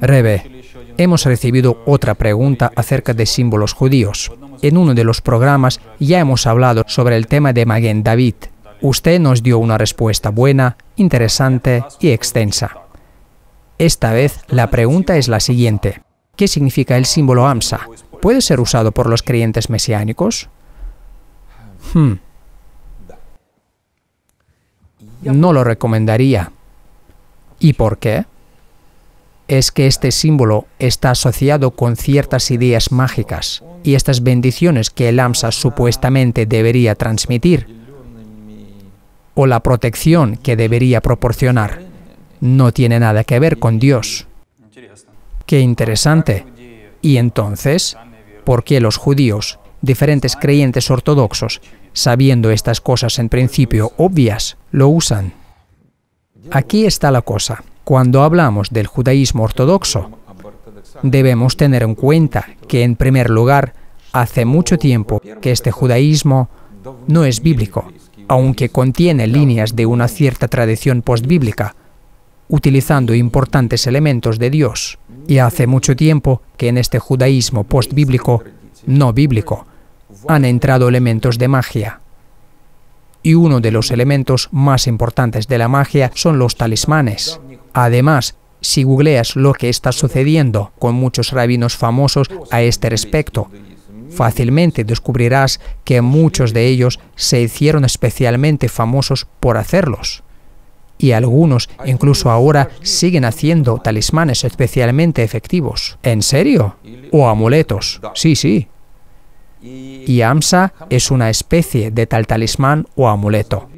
Rebe, hemos recibido otra pregunta acerca de símbolos judíos. En uno de los programas ya hemos hablado sobre el tema de Maguen David. Usted nos dio una respuesta buena, interesante y extensa. Esta vez la pregunta es la siguiente. ¿Qué significa el símbolo AMSA? ¿Puede ser usado por los creyentes mesiánicos? Hmm. No lo recomendaría. ¿Y por qué? es que este símbolo está asociado con ciertas ideas mágicas y estas bendiciones que el AMSA supuestamente debería transmitir o la protección que debería proporcionar no tiene nada que ver con Dios. Qué interesante. Y entonces, ¿por qué los judíos, diferentes creyentes ortodoxos, sabiendo estas cosas en principio obvias, lo usan? Aquí está la cosa. Cuando hablamos del judaísmo ortodoxo, debemos tener en cuenta que, en primer lugar, hace mucho tiempo que este judaísmo no es bíblico, aunque contiene líneas de una cierta tradición postbíblica, utilizando importantes elementos de Dios. Y hace mucho tiempo que en este judaísmo postbíblico, no bíblico, han entrado elementos de magia. Y uno de los elementos más importantes de la magia son los talismanes. Además, si googleas lo que está sucediendo con muchos rabinos famosos a este respecto, fácilmente descubrirás que muchos de ellos se hicieron especialmente famosos por hacerlos. Y algunos incluso ahora siguen haciendo talismanes especialmente efectivos. ¿En serio? O amuletos. Sí, sí. Y Amsa es una especie de tal talismán o amuleto.